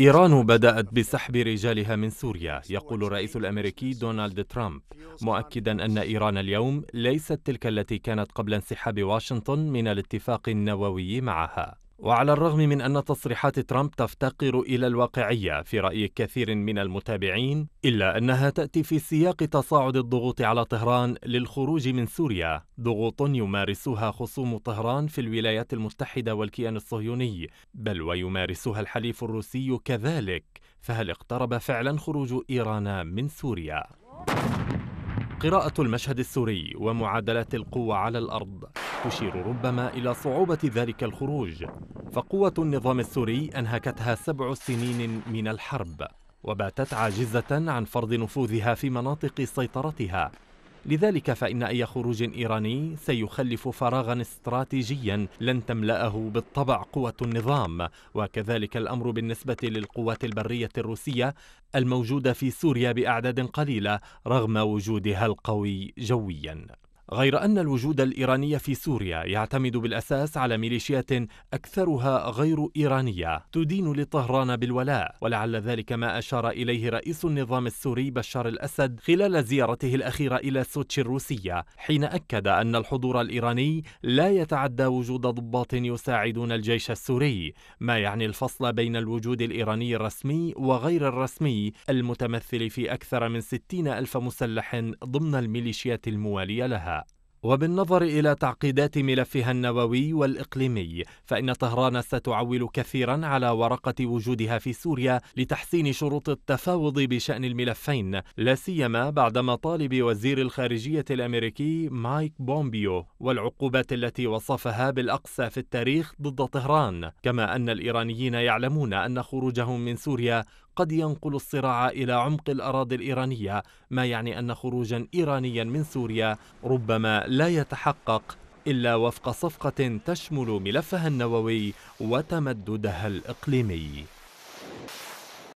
إيران بدأت بسحب رجالها من سوريا يقول الرئيس الأمريكي دونالد ترامب مؤكدا أن إيران اليوم ليست تلك التي كانت قبل انسحاب واشنطن من الاتفاق النووي معها وعلى الرغم من أن تصريحات ترامب تفتقر إلى الواقعية في رأي كثير من المتابعين، إلا أنها تأتي في سياق تصاعد الضغوط على طهران للخروج من سوريا، ضغوط يمارسها خصوم طهران في الولايات المتحدة والكيان الصهيوني، بل ويمارسها الحليف الروسي كذلك، فهل اقترب فعلا خروج إيران من سوريا؟ قراءة المشهد السوري ومعادلات القوة على الأرض تشير ربما إلى صعوبة ذلك الخروج فقوة النظام السوري أنهكتها سبع سنين من الحرب وباتت عاجزة عن فرض نفوذها في مناطق سيطرتها لذلك فإن أي خروج إيراني سيخلف فراغا استراتيجيا لن تملأه بالطبع قوة النظام وكذلك الأمر بالنسبة للقوات البرية الروسية الموجودة في سوريا بأعداد قليلة رغم وجودها القوي جويا غير أن الوجود الإيراني في سوريا يعتمد بالأساس على ميليشيات أكثرها غير إيرانية تدين لطهران بالولاء ولعل ذلك ما أشار إليه رئيس النظام السوري بشار الأسد خلال زيارته الأخيرة إلى سوتشي الروسية حين أكد أن الحضور الإيراني لا يتعدى وجود ضباط يساعدون الجيش السوري ما يعني الفصل بين الوجود الإيراني الرسمي وغير الرسمي المتمثل في أكثر من 60 ألف مسلح ضمن الميليشيات الموالية لها وبالنظر إلى تعقيدات ملفها النووي والإقليمي فإن طهران ستعول كثيرا على ورقة وجودها في سوريا لتحسين شروط التفاوض بشأن الملفين لا سيما بعد مطالب وزير الخارجية الأمريكي مايك بومبيو والعقوبات التي وصفها بالأقصى في التاريخ ضد طهران كما أن الإيرانيين يعلمون أن خروجهم من سوريا قد ينقل الصراع إلى عمق الأراضي الإيرانية ما يعني أن خروجا إيرانيا من سوريا ربما لا يتحقق إلا وفق صفقة تشمل ملفها النووي وتمددها الإقليمي